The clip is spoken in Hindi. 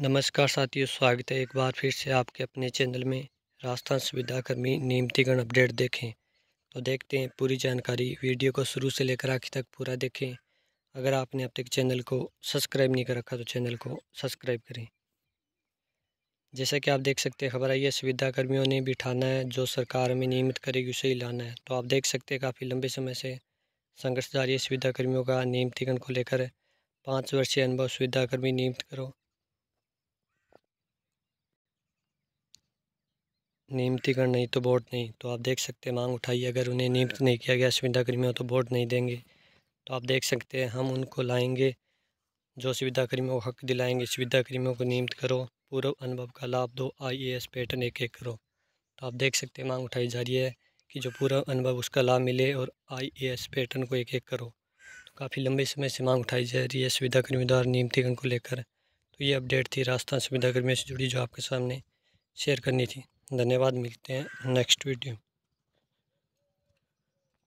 नमस्कार साथियों स्वागत है एक बार फिर से आपके अपने चैनल में राजस्थान सुविधाकर्मी नियमतीकरण अपडेट देखें तो देखते हैं पूरी जानकारी वीडियो को शुरू से लेकर आखिर तक पूरा देखें अगर आपने अब तक चैनल को सब्सक्राइब नहीं कर रखा तो चैनल को सब्सक्राइब करें जैसा कि आप देख सकते हैं खबर आई है सुविधाकर्मियों ने बिठाना है जो सरकार में नियमित करेगी उसे ही लाना है तो आप देख सकते हैं काफ़ी लंबे समय से संघर्ष जारी है सुविधाकर्मियों का नियमतीगण को लेकर पाँच वर्षीय अनुभव सुविधाकर्मी नियमित करो नियमितीकरण नहीं तो वोट नहीं तो आप देख सकते हैं मांग उठाई अगर उन्हें नियमित नहीं किया गया सुविधाकर्मियों तो वोट नहीं देंगे तो आप देख सकते हैं हम उनको लाएंगे जो सुविधाकर्मियों को हक दिलाएंगे सुविधाकर्मियों को नियमित करो पूर्व अनुभव का लाभ दो आईएएस पैटर्न एक एक करो तो आप देख सकते हैं मांग उठाई जा रही है कि जो पूरा अनुभव उसका लाभ मिले और आईएएस पैटर्न को एक एक करो तो काफ़ी लंबे समय से मांग उठाई जा रही है सुविधाकर्मियों द्वारा नियमितीकरण को लेकर तो ये अपडेट थी राजस्थान सुविधाकर्मियों से जुड़ी जो आपके सामने शेयर करनी थी धन्यवाद मिलते हैं नेक्स्ट वीडियो